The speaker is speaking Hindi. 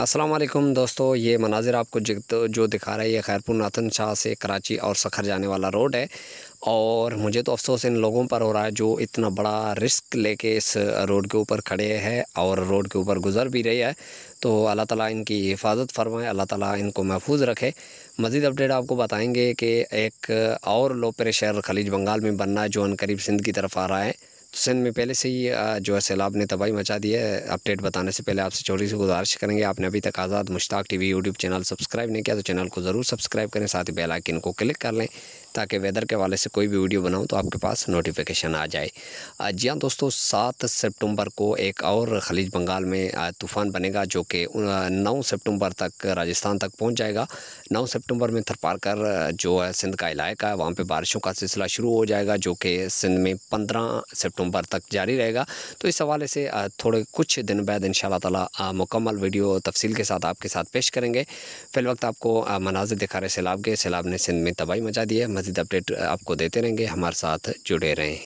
असलम दोस्तों ये मनाजिर आपको तो जो दिखा रहा है ये खैरपुर नाथन शाह से कराची और सखर जाने वाला रोड है और मुझे तो अफसोस इन लोगों पर हो रहा है जो इतना बड़ा रिस्क लेके इस रोड के ऊपर खड़े हैं और रोड के ऊपर गुजर भी रही है तो अल्लाह ताला इनकी हिफाजत फरमाए अल्लाह ताला इनको महफूज रखे मज़ीद अपडेट आपको बताएँगे कि एक और लो प्रेशर खलीज बंगाल में बनना है जो अनकरीब सिंध की तरफ आ रहा है सिंध में पहले से ही जो है सैलाब ने तबाही मचा दी है अपडेट बताने से पहले आपसे छोटी सी गुजारिश करेंगे आपने अभी तक Azad Mushtaq TV YouTube channel subscribe नहीं किया तो चैनल को ज़रूर सब्सक्राइब करें साथ ही बेलाइकिन को क्लिक कर लें ताकि वेदर के वाले से कोई भी वीडियो बनाऊँ तो आपके पास नोटिफिकेशन आ जाए जी हाँ दोस्तों सात सितंबर को एक और खलीज बंगाल में तूफ़ान बनेगा जो कि नौ सितंबर तक राजस्थान तक पहुंच जाएगा नौ सितंबर में थरपारकर जो है सिंध का इलाका है वहाँ पे बारिशों का सिलसिला शुरू हो जाएगा जो कि सिंध में पंद्रह सेप्टंबर तक जारी रहेगा तो इस हवाले से थोड़े कुछ दिन बाद इन ताला मुकम्मल वीडियो तफसील के साथ आपके साथ पेश करेंगे फिलवक्त आपको मनाजिर दिखा रहे सैलाब के सैलाब ने सिंध में तबाही मचा दी है मज़ीद अपडेट आपको देते रहेंगे हमारे साथ जुड़े रहें